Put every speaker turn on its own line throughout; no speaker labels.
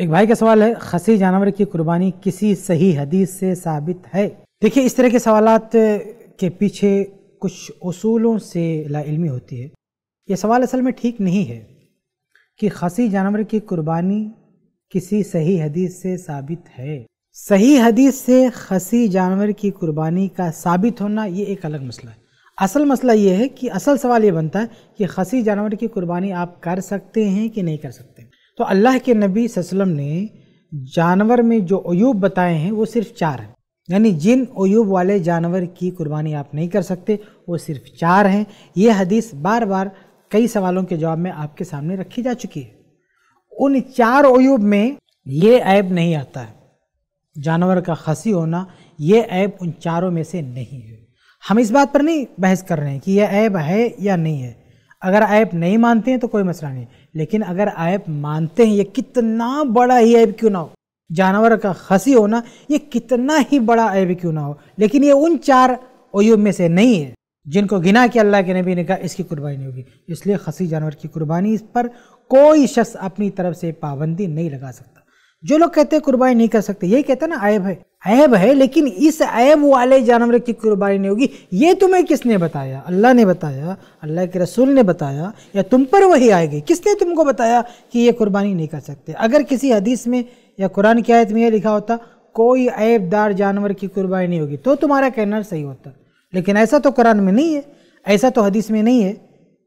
एक भाई का सवाल है खसी जानवर की कुर्बानी किसी सही हदीस से साबित है देखिए इस तरह के सवाल के पीछे कुछ असूलों से लाइलमी होती है ये सवाल असल में ठीक नहीं है कि खसी जानवर की कुर्बानी किसी सही हदीस से साबित है सही हदीस से खसी जानवर की कुर्बानी का साबित होना ये एक अलग मसला है असल मसला ये है कि असल सवाल ये बनता है कि खसी जानवर की कुर्बानी आप कर सकते हैं कि नहीं कर सकते तो अल्लाह के नबी वसल्लम ने जानवर में जो अयूब बताए हैं वो सिर्फ चार हैं यानी जिन अयूब वाले जानवर की कुर्बानी आप नहीं कर सकते वो सिर्फ चार हैं ये हदीस बार बार कई सवालों के जवाब में आपके सामने रखी जा चुकी है उन चार अयूब में ये ऐब नहीं आता है जानवर का खसी होना ये ऐब उन चारों में से नहीं है हम इस बात पर नहीं बहस कर रहे हैं कि यह ऐब है या नहीं है अगर ऐप नहीं मानते हैं तो कोई मसला नहीं लेकिन अगर ऐप मानते हैं ये कितना बड़ा ही ऐप क्यों ना हो जानवर का खसी होना ये कितना ही बड़ा ऐप क्यों ना हो लेकिन ये उन चार ओयूब में से नहीं है जिनको गिना के अल्लाह के नबी ने कहा इसकी कुर्बानी होगी इसलिए खसी जानवर की कुर्बानी इस पर कोई शख्स अपनी तरफ से पाबंदी नहीं लगा सकता जो लोग कहते हैं कुर्बानी नहीं कर सकते यही कहते हैं ना ऐब है ऐब है लेकिन इस ऐब वाले जानवर की कुर्बानी नहीं होगी ये तुम्हें किसने बताया अल्लाह ने बताया अल्लाह के रसूल ने बताया या तुम पर वही आएगी किसने तुमको बताया कि ये कुर्बानी नहीं कर सकते अगर किसी हदीस में या कुरान की आयत में यह लिखा होता कोई ऐबदार जानवर की कुर्बानी नहीं होगी तो तुम्हारा कहना सही होता लेकिन ऐसा तो कुरान में नहीं है ऐसा तो हदीस में नहीं है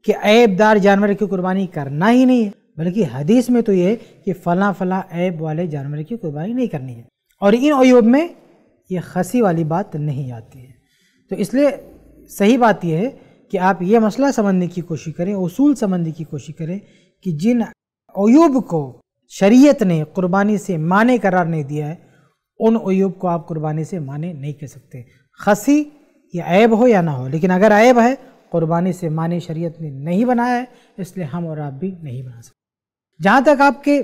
कि ऐबदार जानवर की कुर्बानी करना ही नहीं है बल्कि हदीस में तो ये है कि फ़ला फ़लाँ ऐब वाले जानवर की कुर्बानी नहीं करनी है और इन अयूब में ये खसी वाली बात नहीं आती है तो इसलिए सही बात यह है कि आप ये मसला समझने की कोशिश करें उसूल समझने की कोशिश करें कि जिन अयूब को शरीयत ने कुर्बानी से माने करार नहीं दिया है उन अयुब को आप कुर्बानी से माने नहीं कह सकते खसी ये ऐब हो या ना हो लेकिन अगर ऐब है कुर्बानी से माने शरीयत ने नहीं बनाया है इसलिए हम और आप भी नहीं बना सकते जहाँ तक आपके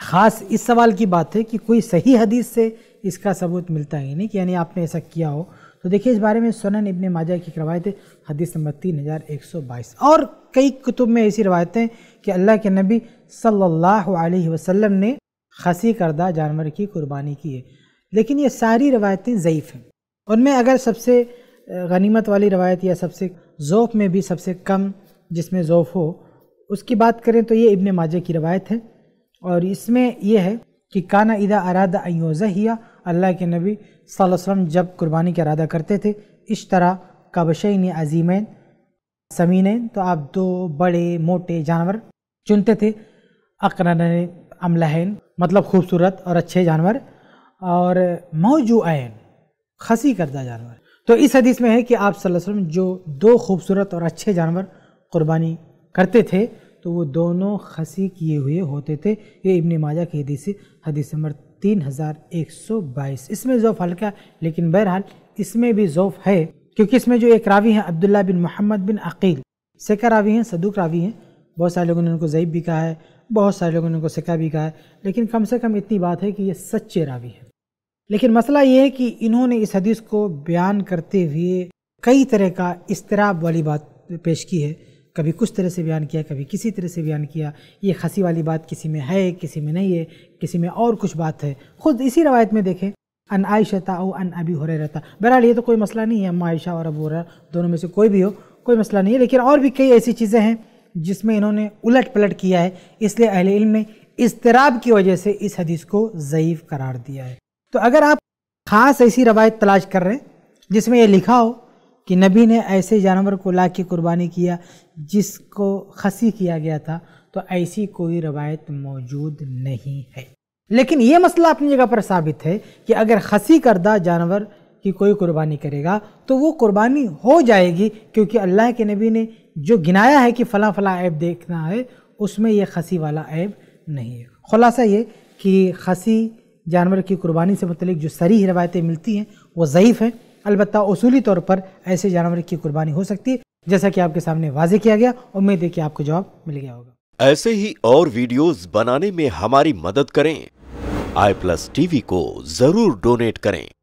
ख़ास इस सवाल की बात है कि कोई सही हदीस से इसका सबूत मिलता ही नहीं कि यानी आपने ऐसा किया हो तो देखिए इस बारे में सोनन इबन माजा की रवायत है हदीस नंबर तीन हज़ार एक सौ बाईस और कई कुतुब में ऐसी रवायतें कि अल्लाह के नबी सल्लल्लाहु अलैहि वसल्लम ने खसी करदा जानवर की कुर्बानी की है लेकिन ये सारी रवायतें ज़यीफ़ हैं उनमें अगर सबसे गनीमत वाली रवायत या सबसे ज़ोफ़ में भी सबसे कम जिसमें ज़ोफ़ हो उसकी बात करें तो ये इबन माजे की रवायत है और इसमें यह है कि काना इदा अरादा अयोजा हिया अल्लाह के नबी वसल्लम जब कुर्बानी का अरादा करते थे इस तरह कबशैन अजीमैन समीन तो आप दो बड़े मोटे जानवर चुनते थे अकरन अमलहन मतलब खूबसूरत और अच्छे जानवर और मौजू आयन खसी करदा जानवर तो इस हदीस में है कि आप वसल्लम जो दो खूबसूरत और अच्छे जानवर कुर्बानी करते थे तो वो दोनों खसी किए हुए होते थे ये इबन माजा की हदीस हदीस नंबर तीन हज़ार एक सौ बाईस इसमें ज़ोफ़ हल्का लेकिन बहरहाल इसमें भी ज़ोफ़ है क्योंकि इसमें जो एक रावी हैं अब्दुल्ला बिन मोहम्मद बिन अकील सिका रावी हैं सदूक रावी हैं बहुत सारे लोगों ने उनको ज़ैब भी कहा है बहुत सारे लोगों ने उनको सिका भी कहा है लेकिन कम से कम इतनी बात है कि ये सच्चे रावी हैं लेकिन मसला ये है कि इन्होंने इस हदीस को बयान करते हुए कई तरह का इसतराब वाली बात पेश की है कभी कुछ तरह से बयान किया कभी किसी तरह से बयान किया ये खसी वाली बात किसी में है किसी में नहीं है किसी में और कुछ बात है खुद इसी रवायत में देखें अन आयशता और अन अबी हो रहता बहरहाल ये तो कोई मसला नहीं है अम्मा आयशा और अबू हुरैरा दोनों में से कोई भी हो कोई मसला नहीं है लेकिन और भी कई ऐसी चीज़ें हैं जिसमें इन्होंने उलट पलट किया है इसलिए अहले इल्म ने इसतराब की वजह से इस हदीस को ज़यीफ़ करार दिया है तो अगर आप ख़ास ऐसी रवायत तलाश कर रहे हैं जिसमें यह लिखा हो कि नबी ने ऐसे जानवर को ला के कुर्बानी किया जिसको खसी किया गया था तो ऐसी कोई रवायत मौजूद नहीं है लेकिन ये मसला अपनी जगह पर साबित है कि अगर खसी करदा जानवर की कोई कुर्बानी करेगा तो वो कुर्बानी हो जाएगी क्योंकि अल्लाह के नबी ने जो गिनाया है कि फ़लाँ फ़लाँ ऐब देखना है उसमें यह खसी वाला ऐप नहीं है खुलासा ये कि खसी जानवर की कुर्बानी से मतलब जो सरी रवायतें मिलती हैं वो ज़यीफ़ हैं अलबत् असूली तौर पर ऐसे जानवर की कुर्बानी हो सकती है जैसा कि आपके सामने वाजे किया गया उम्मीद है कि आपको जवाब मिल गया होगा ऐसे ही और वीडियोस बनाने में हमारी मदद करें आई प्लस टीवी को जरूर डोनेट करें